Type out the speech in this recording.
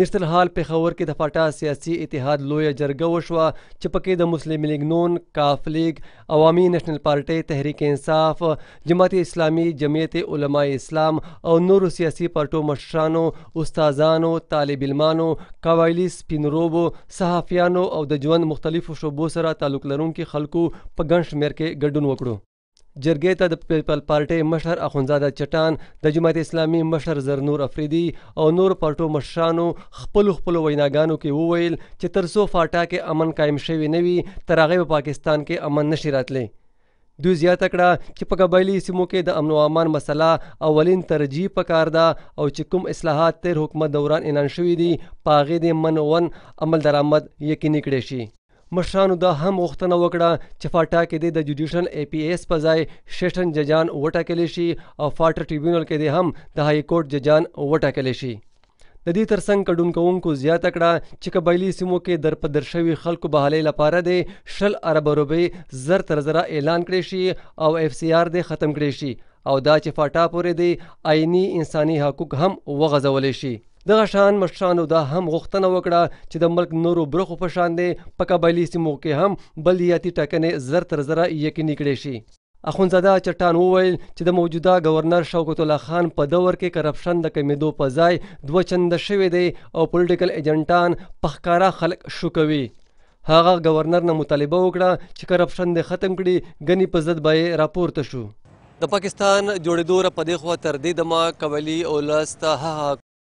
نشتل حال پیښور کې د فاټا سیاسي اتحاد لوی جرګه وشوه چې پکې د مسلم لیگ نون کاف لیگ عوامي نېشنل پارټي تحریک انصاف جماعت اسلامي جمعیت علما اسلام او نورو سیاسي پارټو مشرانو استادانو طالب علمانو قوایلی سپینروبو صحافیانو او د ژوند مختلفو شوبو سره تعلق لرونکو خلکو په ګڼ شمېر کې ګډون وکړو جرګې ته د پیپل پارټۍ مشر اخونزاده چټان د جماعت اسلامي مشر زرنور افریدي او نور پارټو مشرانو خپل خپل ویناګانو کې وویل چې ترسو فاټا کې امن قائم شوی نه وي تر هغه په پاکستان کې امن نشي راتلی دوی زیاته کړه چې په قبایلی سیمو کې د امن او امان مسله اولین ترجیح پکار ده او چې کوم اصلاحات تیر حکومت دوران اعلان شوي دي پاغې د منون عمل درآمد یقیني کړي شي مشرانو دا هم غوښتنه وکړه چې فاټا کې د جوډیشل ای پی ایس په ځای شیشن ججان وټاکل شي او فاټا ټریبیونل کې د هم د های کورټ ججان وټاکل شي د دې ترڅنګ کډون کوونکو زیاته کړه چې قبایلی سیمو کې در په در شوی خلکو بحالۍ لپاره د شل ارب روپۍ زر تر زره اعلان کړی شي او اف سی آر د ختم کړی شي او دا چې فاټا پورې دی آئینی انساني حقوق هم وغځول شي دغه شان مشرانو دا هم غوښتنه وکړه چې د ملک نورو برخو په شان دی په قبایلي سیمو کې هم بلدیاتي ټاکنې زر تر زره یقیني کړي شي اخونزاده چټان وویل چې د موجوده گورنر شوکت الله خان په دور کې کرپشن د کمیدو په ځای دوه چنده شوی دی او پولیټیکل ایجنټان پخکارا خلک شوکوي هغه گورنر نه مطالبه وکړه چې کرپشن د ختم کړي غنی په ضد به راپورته شو د پاکستان جوړېدو را پدې خو تر دې دمه کولی او لاسته ها